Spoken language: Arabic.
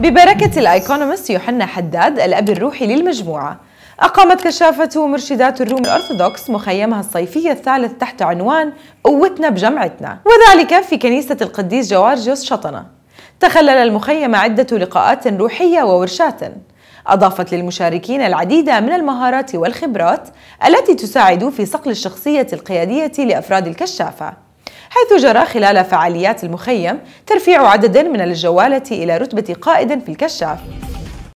ببركة الأيكونومست يوحنا حداد الأب الروحي للمجموعة أقامت كشافة مرشدات الروم الأرثوذكس مخيمها الصيفي الثالث تحت عنوان قوتنا بجمعتنا وذلك في كنيسة القديس جوارجيوس شطنة تخلل المخيم عدة لقاءات روحية وورشات أضافت للمشاركين العديد من المهارات والخبرات التي تساعد في صقل الشخصية القيادية لأفراد الكشافة حيث جرى خلال فعاليات المخيم ترفيع عدد من الجوالة إلى رتبة قائد في الكشاف